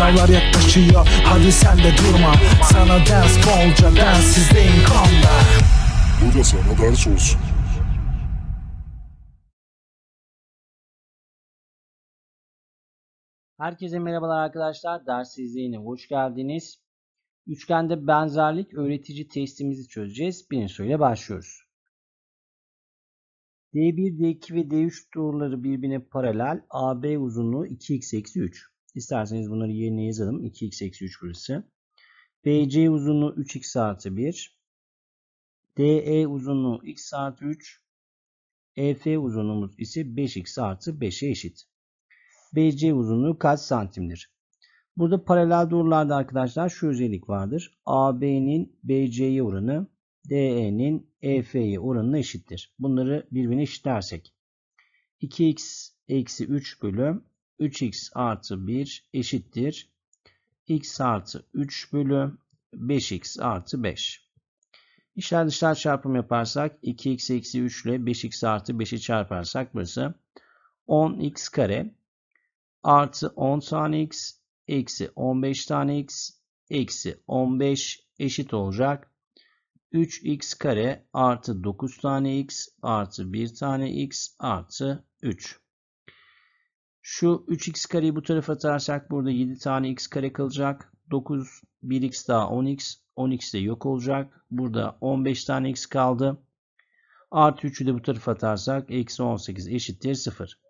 Sınavlar yaklaşıyor hadi sen de durma Sana ders bolca densizdeyim kanla Bu da sana ders olsun Herkese merhabalar arkadaşlar. Ders izleyine hoş geldiniz. Üçgende benzerlik öğretici testimizi çözeceğiz. Birinci soruyla başlıyoruz. D1, D2 ve D3 doğruları birbirine paralel. AB uzunluğu 2x 3. İsterseniz bunları yerine yazalım. 2x eksi 3 burası. BC uzunluğu 3x artı 1. DE uzunluğu x artı 3. EF uzunluğumuz ise 5x artı 5'e eşit. BC uzunluğu kaç santimdir? Burada paralel doğrularda arkadaşlar şu özellik vardır. AB'nin BC'ye oranı DE'nin EF'ye oranına eşittir. Bunları birbirine eşitlersek 2x eksi 3 bölü 3x artı 1 eşittir. x artı 3 bölü 5x artı 5. İşler dışlar çarpım yaparsak 2x eksi 3 ile 5x artı 5'i çarparsak burası 10x kare artı 10 tane x eksi 15 tane x eksi 15 eşit olacak. 3x kare artı 9 tane x artı 1 tane x artı 3. Şu 3x kareyi bu tarafa atarsak burada 7 tane x kare kalacak. 9 1x daha 10x. 10x de yok olacak. Burada 15 tane x kaldı. Artı 3'ü de bu tarafa atarsak eksi 18 eşittir 0.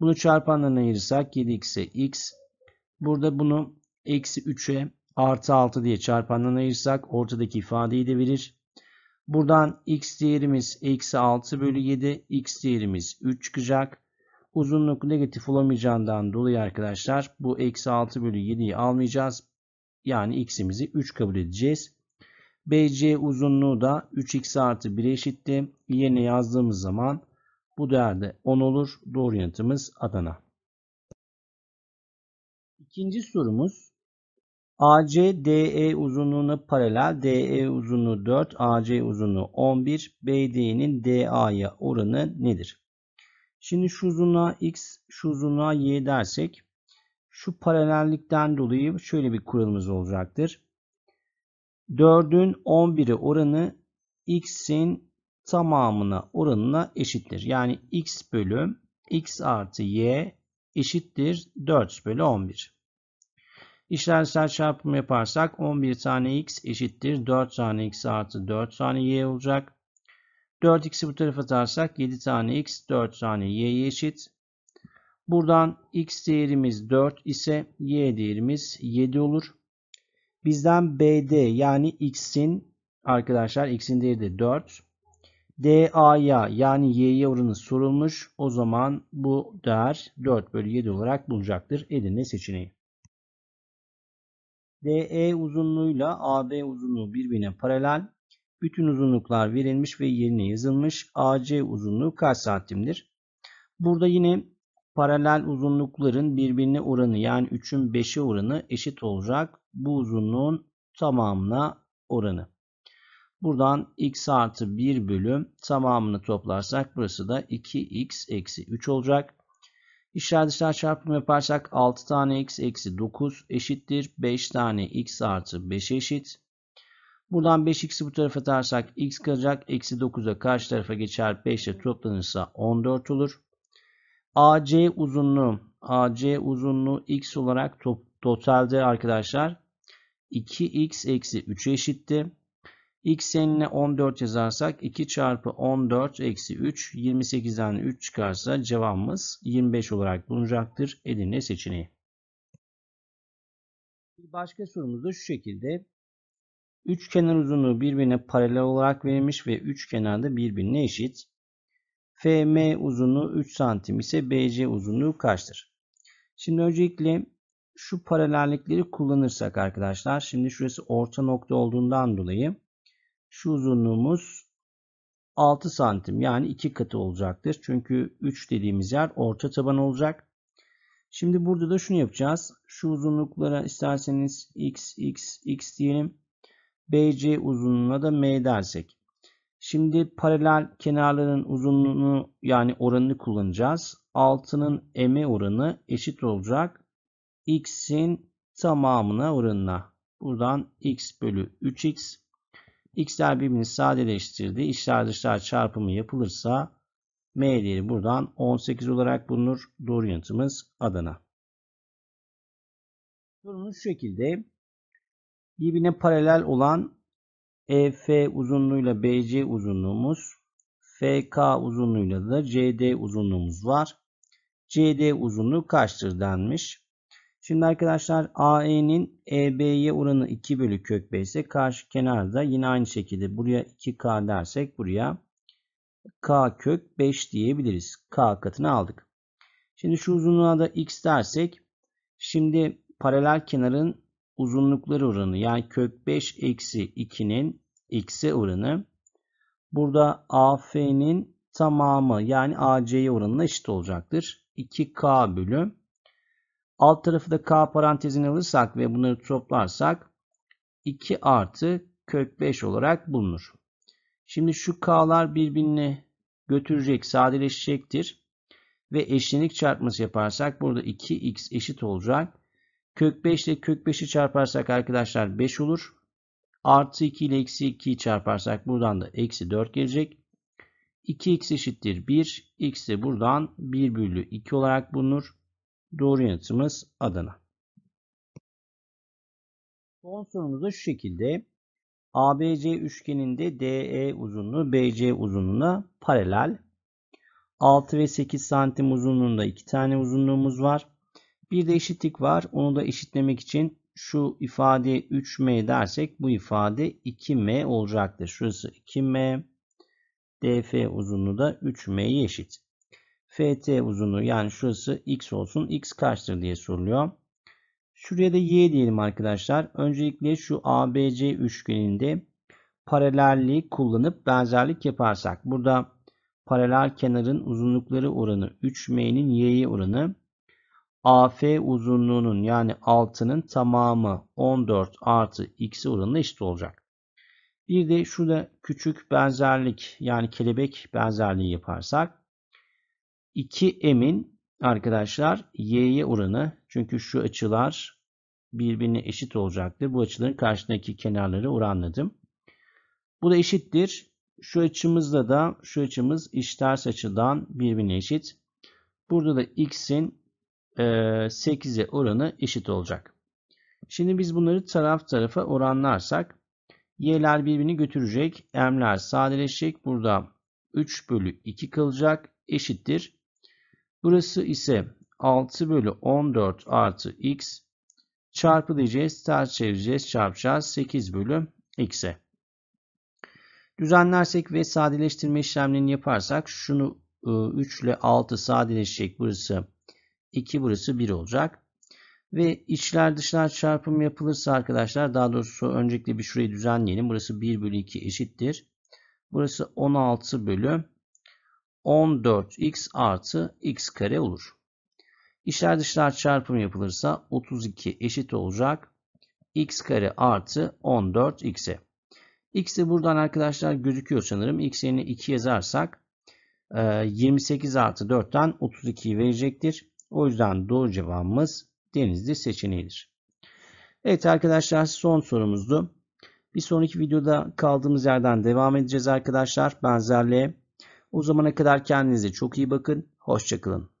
Bunu çarpanlarına ayırırsak 7x'e x. Burada bunu eksi 3'e artı 6 diye çarpanlarına ayırırsak ortadaki ifadeyi de verir. Buradan x değerimiz eksi 6 bölü 7. x değerimiz 3 çıkacak uzunluk negatif olamayacağından dolayı arkadaşlar bu eksi 6 bölü 7'yi almayacağız. Yani x'imizi 3 kabul edeceğiz. BC uzunluğu da 3x artı 1'e eşitti. Yerine yazdığımız zaman bu değerde 10 olur. Doğru yanıtımız Adana. İkinci sorumuz AC DE uzunluğuna paralel DE uzunluğu 4, AC uzunluğu 11, BD'nin DA'ya oranı nedir? Şimdi şu uzunluğa x, şu uzunluğa y dersek şu paralellikten dolayı şöyle bir kuralımız olacaktır. 4'ün 11'i oranı x'in tamamına oranına eşittir. Yani x bölü x artı y eşittir 4 bölü 11. İşlemsel çarpımı yaparsak 11 tane x eşittir 4 tane x artı 4 tane y olacak. 4x'i bu tarafa atarsak 7 tane x 4 tane y eşit. Buradan x değerimiz 4 ise y değerimiz 7 olur. Bizden BD yani x'in arkadaşlar x'in değeri de 4. DA'ya yani y'ye oranı sorulmuş. O zaman bu değer 4 bölü 7 olarak bulacaktır. Edirne seçeneği. DE uzunluğuyla AB uzunluğu birbirine paralel. Bütün uzunluklar verilmiş ve yerine yazılmış. AC uzunluğu kaç santimdir? Burada yine paralel uzunlukların birbirine oranı yani 3'ün 5'e oranı eşit olacak. Bu uzunluğun tamamına oranı. Buradan x artı 1 bölüm tamamını toplarsak burası da 2x eksi 3 olacak. İşler dışlar çarpımı yaparsak 6 tane x eksi 9 eşittir. 5 tane x artı 5 eşit. Buradan 5x'i bu tarafa atarsak x kalacak. Eksi 9'a karşı tarafa geçer. 5 ile toplanırsa 14 olur. AC uzunluğu AC uzunluğu x olarak top, totalde arkadaşlar 2x eksi 3'e eşitti. X yerine 14 yazarsak 2 çarpı 14 eksi 3 28'den 3 çıkarsa cevabımız 25 olarak bulunacaktır. Edirne seçeneği. Bir başka sorumuz da şu şekilde. Üç kenar uzunluğu birbirine paralel olarak verilmiş ve üç kenar da birbirine eşit. FM uzunluğu 3 santim ise BC uzunluğu kaçtır? Şimdi öncelikle şu paralellikleri kullanırsak arkadaşlar. Şimdi şurası orta nokta olduğundan dolayı şu uzunluğumuz 6 santim yani 2 katı olacaktır. Çünkü 3 dediğimiz yer orta taban olacak. Şimdi burada da şunu yapacağız. Şu uzunluklara isterseniz x, x, x diyelim. BC uzunluğuna da M dersek. Şimdi paralel kenarların uzunluğunu yani oranını kullanacağız. Altının M oranı eşit olacak. X'in tamamına oranına. Buradan X bölü 3X. X'ler birbirini sadeleştirdi. İçler dışlar çarpımı yapılırsa M değeri buradan 18 olarak bulunur. Doğru yanıtımız Adana. Sorumuz şu şekilde. Birbirine paralel olan EF uzunluğuyla BC uzunluğumuz, FK uzunluğuyla da CD uzunluğumuz var. CD uzunluğu kaçtır denmiş. Şimdi arkadaşlar AE'nin EB'ye oranı 2 bölü kök 5 ise karşı kenarda yine aynı şekilde buraya 2K dersek buraya K kök 5 diyebiliriz. K katını aldık. Şimdi şu uzunluğa da X dersek şimdi paralel kenarın uzunluklar oranı yani kök 5 eksi 2'nin x'e oranı burada AF'nin tamamı yani AC'ye oranına eşit olacaktır. 2K bölü alt tarafı da K parantezine alırsak ve bunları toplarsak 2 artı kök 5 olarak bulunur. Şimdi şu K'lar birbirini götürecek, sadeleşecektir. Ve eşlenik çarpması yaparsak burada 2x eşit olacak Kök 5 ile kök 5'i çarparsak arkadaşlar 5 olur. Artı 2 ile eksi 2'yi çarparsak buradan da eksi 4 gelecek. 2x eşittir 1. x de buradan 1 bölü 2 olarak bulunur. Doğru yanıtımız Adana. Son sorumuz da şu şekilde. ABC üçgeninde DE uzunluğu BC uzunluğuna paralel. 6 ve 8 santim uzunluğunda 2 tane uzunluğumuz var. Bir de eşitlik var. Onu da eşitlemek için şu ifade 3m dersek bu ifade 2m olacaktır. Şurası 2m. df uzunluğu da 3m'ye eşit. ft uzunluğu yani şurası x olsun. x kaçtır diye soruluyor. Şuraya da y diyelim arkadaşlar. Öncelikle şu ABC üçgeninde paralelliği kullanıp benzerlik yaparsak. Burada paralel kenarın uzunlukları oranı 3m'nin y'ye oranı AF uzunluğunun yani altının tamamı 14 artı x oranına eşit olacak. Bir de şurada küçük benzerlik yani kelebek benzerliği yaparsak 2m'in arkadaşlar y'ye oranı çünkü şu açılar birbirine eşit olacaktır. Bu açıların karşısındaki kenarları oranladım. Bu da eşittir. Şu açımızda da şu açımız iç ters açıdan birbirine eşit. Burada da x'in 8'e oranı eşit olacak. Şimdi biz bunları taraf tarafa oranlarsak y'ler birbirini götürecek. M'ler sadeleşecek. Burada 3 bölü 2 kalacak. Eşittir. Burası ise 6 bölü 14 artı x çarpı diyeceğiz. Ters çevireceğiz. Çarpacağız. 8 bölü x'e. Düzenlersek ve sadeleştirme işlemlerini yaparsak şunu 3 e, ile 6 sadeleşecek. Burası 2 burası 1 olacak. Ve içler dışlar çarpım yapılırsa arkadaşlar daha doğrusu öncelikle bir şurayı düzenleyelim. Burası 1 bölü 2 eşittir. Burası 16 bölü 14x artı x kare olur. İçler dışlar çarpım yapılırsa 32 eşit olacak. x kare artı 14x'e. X de buradan arkadaşlar gözüküyor sanırım. X yerine 2 yazarsak 28 artı 4'ten 32'yi verecektir. O yüzden doğru cevabımız Denizli seçeneğidir. Evet arkadaşlar son sorumuzdu. Bir sonraki videoda kaldığımız yerden devam edeceğiz arkadaşlar. Benzerliğe. O zamana kadar kendinize çok iyi bakın. Hoşçakalın.